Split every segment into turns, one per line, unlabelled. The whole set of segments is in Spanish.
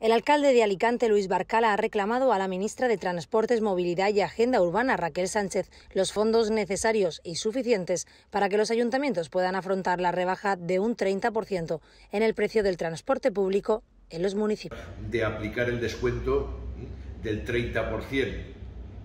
El alcalde de Alicante, Luis Barcala, ha reclamado a la ministra de Transportes, Movilidad y Agenda Urbana, Raquel Sánchez, los fondos necesarios y suficientes para que los ayuntamientos puedan afrontar la rebaja de un 30% en el precio del transporte público en los municipios.
De aplicar el descuento del 30%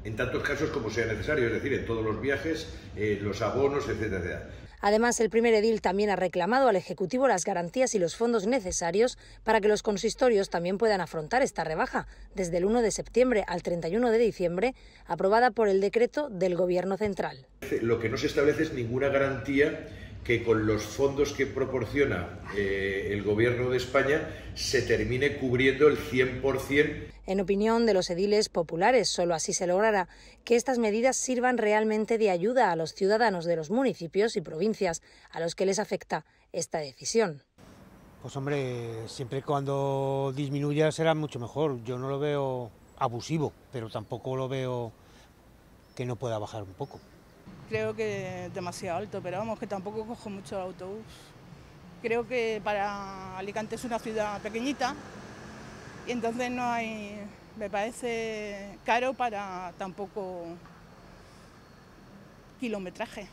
en tantos casos como sea necesario, es decir, en todos los viajes, eh, los abonos, etcétera.
Además, el primer edil también ha reclamado al Ejecutivo las garantías y los fondos necesarios para que los consistorios también puedan afrontar esta rebaja, desde el 1 de septiembre al 31 de diciembre, aprobada por el decreto del Gobierno Central.
Lo que no se establece es ninguna garantía que con los fondos que proporciona eh, el Gobierno de España se termine cubriendo el 100%.
En opinión de los ediles populares, solo así se logrará que estas medidas sirvan realmente de ayuda a los ciudadanos de los municipios y provincias a los que les afecta esta decisión.
Pues hombre, siempre cuando disminuya será mucho mejor. Yo no lo veo abusivo, pero tampoco lo veo que no pueda bajar un poco.
Creo que es demasiado alto, pero vamos, que tampoco cojo mucho autobús. Creo que para Alicante es una ciudad pequeñita y entonces no hay, me parece caro para tampoco kilometraje.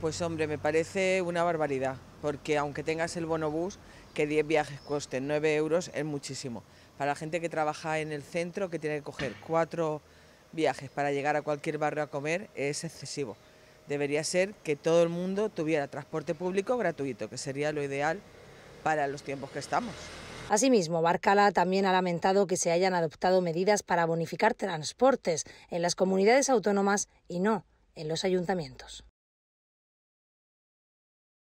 Pues hombre, me parece una barbaridad, porque aunque tengas el bonobús, que 10 viajes costen 9 euros es muchísimo. Para la gente que trabaja en el centro, que tiene que coger 4 viajes para llegar a cualquier barrio a comer es excesivo. Debería ser que todo el mundo tuviera transporte público gratuito, que sería lo ideal para los tiempos que estamos. Asimismo,
Barcala también ha lamentado que se hayan adoptado medidas para bonificar transportes en las
comunidades autónomas y no en los ayuntamientos.